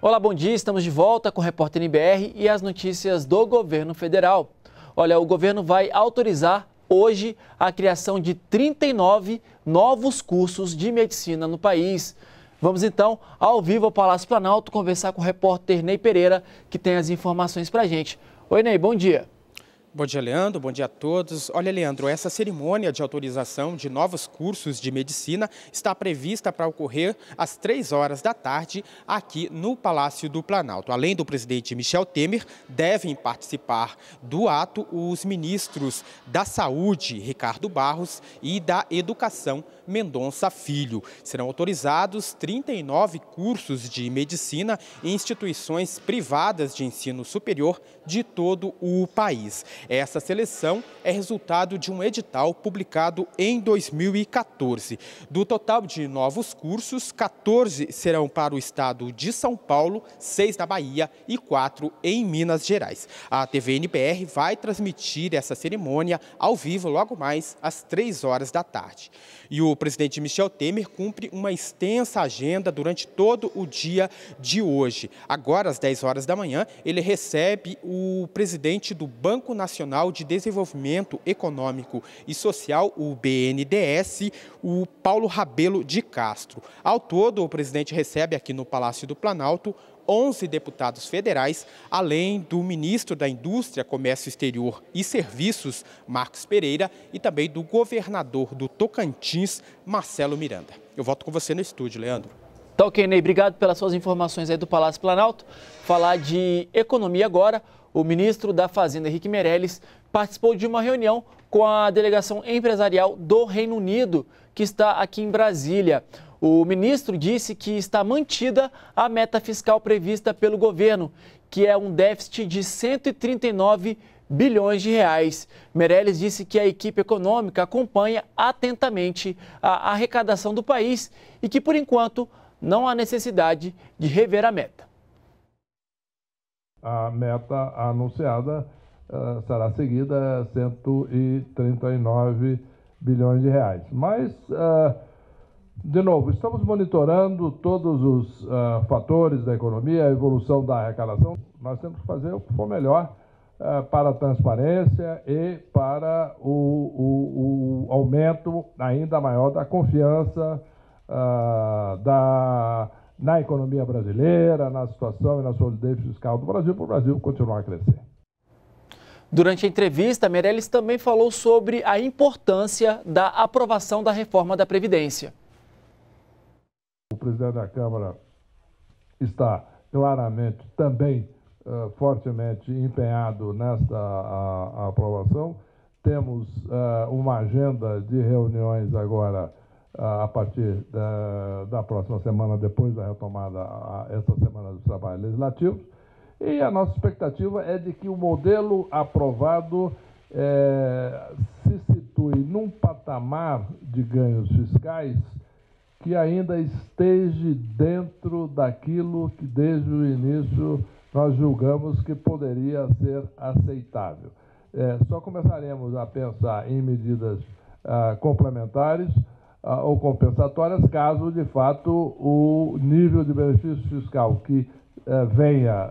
Olá, bom dia. Estamos de volta com o Repórter NBR e as notícias do governo federal. Olha, o governo vai autorizar hoje a criação de 39 novos cursos de medicina no país. Vamos então ao vivo ao Palácio Planalto conversar com o repórter Ney Pereira, que tem as informações para a gente. Oi, Ney, bom dia. Bom dia, Leandro. Bom dia a todos. Olha, Leandro, essa cerimônia de autorização de novos cursos de medicina está prevista para ocorrer às três horas da tarde aqui no Palácio do Planalto. Além do presidente Michel Temer, devem participar do ato os ministros da Saúde, Ricardo Barros, e da Educação, Mendonça Filho. Serão autorizados 39 cursos de medicina em instituições privadas de ensino superior de todo o país. Essa seleção é resultado de um edital publicado em 2014. Do total de novos cursos, 14 serão para o estado de São Paulo, 6 na Bahia e 4 em Minas Gerais. A TV NBR vai transmitir essa cerimônia ao vivo logo mais às 3 horas da tarde. E o presidente Michel Temer cumpre uma extensa agenda durante todo o dia de hoje. Agora, às 10 horas da manhã, ele recebe o presidente do Banco Nacional Nacional de Desenvolvimento Econômico e Social, o BNDES, o Paulo Rabelo de Castro. Ao todo, o presidente recebe aqui no Palácio do Planalto 11 deputados federais, além do ministro da Indústria, Comércio Exterior e Serviços, Marcos Pereira, e também do governador do Tocantins, Marcelo Miranda. Eu volto com você no estúdio, Leandro. Tá ok, Ney. Obrigado pelas suas informações aí do Palácio Planalto. Falar de economia agora o ministro da Fazenda Henrique Meirelles participou de uma reunião com a delegação empresarial do Reino Unido, que está aqui em Brasília. O ministro disse que está mantida a meta fiscal prevista pelo governo, que é um déficit de 139 bilhões de reais. Meirelles disse que a equipe econômica acompanha atentamente a arrecadação do país e que, por enquanto, não há necessidade de rever a meta a meta anunciada uh, será seguida 139 é bilhões de reais. Mas, uh, de novo, estamos monitorando todos os uh, fatores da economia, a evolução da arrecadação. Nós temos que fazer o que for melhor para a transparência e para o, o, o aumento ainda maior da confiança da na economia brasileira, na situação e na solidez fiscal do Brasil, para o Brasil continuar a crescer. Durante a entrevista, Meirelles também falou sobre a importância da aprovação da reforma da Previdência. O presidente da Câmara está claramente também uh, fortemente empenhado nesta a, a aprovação. Temos uh, uma agenda de reuniões agora a partir da, da, próxima semana, depois da retomada a, esta semana dos trabalhos legislativos. E a nossa expectativa é de que o modelo aprovado é, se situe num patamar de ganhos fiscais que ainda esteja dentro daquilo que desde o início nós julgamos que poderia ser aceitável. É, só começaremos a pensar em medidas ah, complementares ou compensatórias, caso de fato o nível de benefício fiscal que é, venha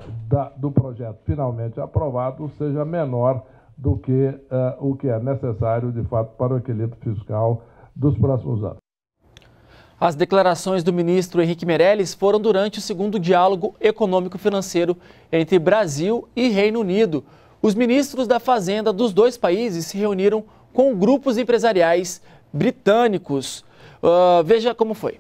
do projeto finalmente aprovado seja menor do que é, o que é necessário de fato para o equilíbrio fiscal dos próximos anos. As declarações do ministro Henrique Meirelles foram durante o segundo diálogo econômico-financeiro entre Brasil e Reino Unido. Os ministros da Fazenda dos dois países se reuniram com grupos empresariais britânicos. Uh, veja como foi.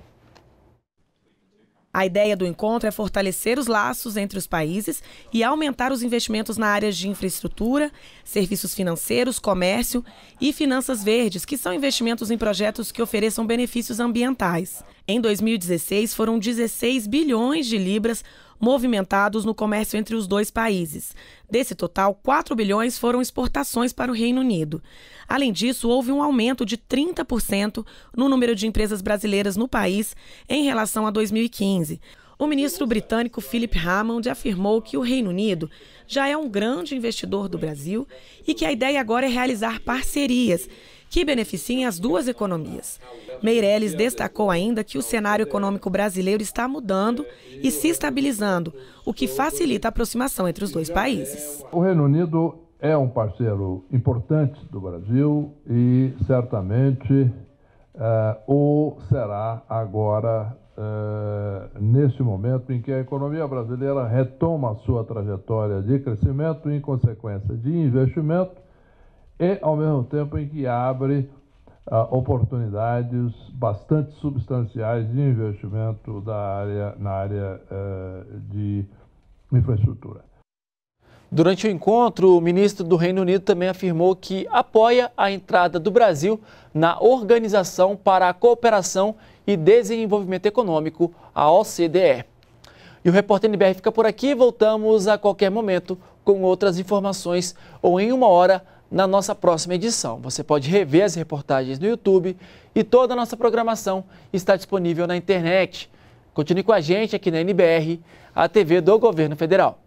A ideia do encontro é fortalecer os laços entre os países e aumentar os investimentos na área de infraestrutura, serviços financeiros, comércio e finanças verdes, que são investimentos em projetos que ofereçam benefícios ambientais. Em 2016, foram 16 bilhões de libras movimentados no comércio entre os dois países. Desse total, 4 bilhões foram exportações para o Reino Unido. Além disso, houve um aumento de 30% no número de empresas brasileiras no país em relação a 2015. O ministro britânico Philip Hammond afirmou que o Reino Unido já é um grande investidor do Brasil e que a ideia agora é realizar parcerias que beneficiem as duas economias. Meirelles destacou ainda que o cenário econômico brasileiro está mudando e se estabilizando, o que facilita a aproximação entre os dois países. O Reino Unido é um parceiro importante do Brasil e certamente uh, eh, ou será agora uh, neste momento em que a economia brasileira retoma a sua trajetória de crescimento em consequência, de investimento, e, ao mesmo tempo, em que abre ah, oportunidades bastante substanciais de investimento da área, na área eh, de infraestrutura. Durante o encontro, o ministro do Reino Unido também afirmou que apoia a entrada do Brasil na Organização para a Cooperação e Desenvolvimento Econômico, a OCDE. E o Repórter NBR fica por aqui. Voltamos a qualquer momento com outras informações ou em uma hora na nossa próxima edição. Você pode rever as reportagens no YouTube e toda a nossa programação está disponível na internet. Continue com a gente aqui na NBR, a TV do Governo Federal.